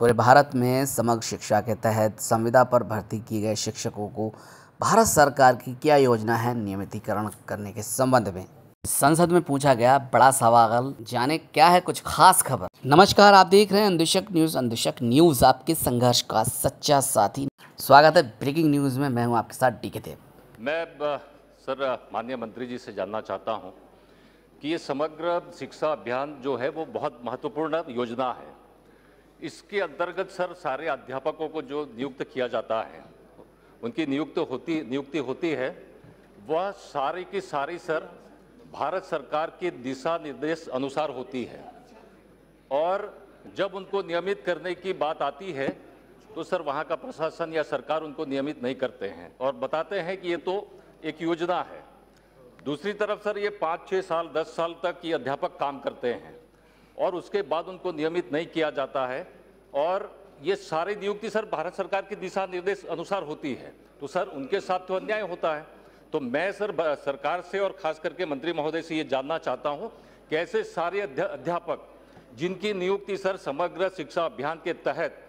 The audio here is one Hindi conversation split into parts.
पूरे भारत में समग्र शिक्षा के तहत संविदा पर भर्ती किए गए शिक्षकों को भारत सरकार की क्या योजना है नियमितीकरण करने के संबंध में संसद में पूछा गया बड़ा सवाल जाने क्या है कुछ खास खबर नमस्कार आप देख रहे हैं अंदुषक न्यूज अंदुषक न्यूज आपके संघर्ष का सच्चा साथी स्वागत है ब्रेकिंग न्यूज में मैं हूँ आपके साथ डी के देव मैं सर माननीय मंत्री जी से जानना चाहता हूँ कि ये समग्र शिक्षा अभियान जो है वो बहुत महत्वपूर्ण योजना है इसके अंतर्गत सर सारे अध्यापकों को जो नियुक्त किया जाता है उनकी नियुक्त होती नियुक्ति होती है वह सारी की सारी सर भारत सरकार के दिशा निर्देश अनुसार होती है और जब उनको नियमित करने की बात आती है तो सर वहाँ का प्रशासन या सरकार उनको नियमित नहीं करते हैं और बताते हैं कि ये तो एक योजना है दूसरी तरफ सर ये पाँच छः साल दस साल तक ये अध्यापक काम करते हैं और उसके बाद उनको नियमित नहीं किया जाता है और ये सारी नियुक्ति सर भारत सरकार के दिशा निर्देश अनुसार होती है तो सर उनके साथ तो अन्याय होता है तो मैं सर सरकार से और खास करके मंत्री महोदय से ये जानना चाहता हूँ कैसे सारे अध्या अध्यापक जिनकी नियुक्ति सर समग्र शिक्षा अभियान के तहत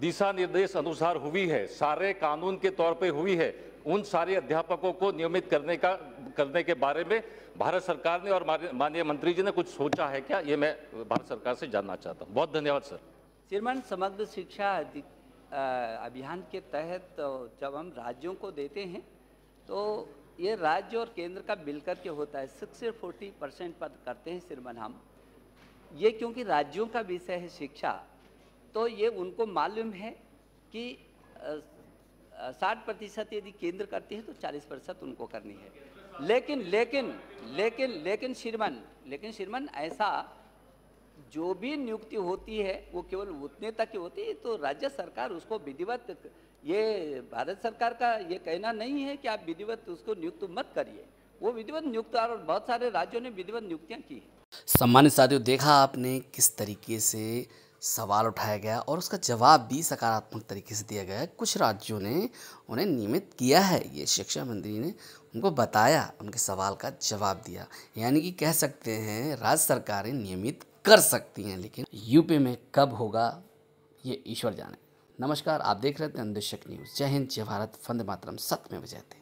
दिशा निर्देश अनुसार हुई है सारे कानून के तौर पे हुई है उन सारे अध्यापकों को नियमित करने का करने के बारे में भारत सरकार ने और माननीय मंत्री जी ने कुछ सोचा है क्या ये मैं भारत सरकार से जानना चाहता हूँ बहुत धन्यवाद सर श्रीमान समग्र शिक्षा अभियान के तहत तो जब हम राज्यों को देते हैं तो ये राज्य और केंद्र का मिलकर के होता है सिक्स से फोर्टी परसेंट पर करते हैं श्रीमान हम ये क्योंकि राज्यों का विषय है शिक्षा तो ये उनको मालूम है कि साठ प्रतिशत यदि केंद्र करती है तो चालीस प्रतिशत उनको करनी है लेकिन लेकिन लेकिन लेकिन श्रीमन लेकिन श्रीमन ऐसा जो भी नियुक्ति होती है वो केवल उतने तक ही होती है तो राज्य सरकार उसको विधिवत ये भारत सरकार का ये कहना नहीं है कि आप विधिवत उसको नियुक्त मत करिए वो विधिवत नियुक्त और बहुत सारे राज्यों ने विधिवत नियुक्तियाँ की सम्मानित साथियों देखा आपने किस तरीके से सवाल उठाया गया और उसका जवाब भी सकारात्मक तरीके से दिया गया कुछ राज्यों ने उन्हें नियमित किया है ये शिक्षा मंत्री ने उनको बताया उनके सवाल का जवाब दिया यानी कि कह सकते हैं राज्य सरकारें नियमित कर सकती हैं लेकिन यूपी में कब होगा ये ईश्वर जाने नमस्कार आप देख रहे थे अंदेशक न्यूज़ जय हिंद जय भारत फंद मातरम सत्य में बजाते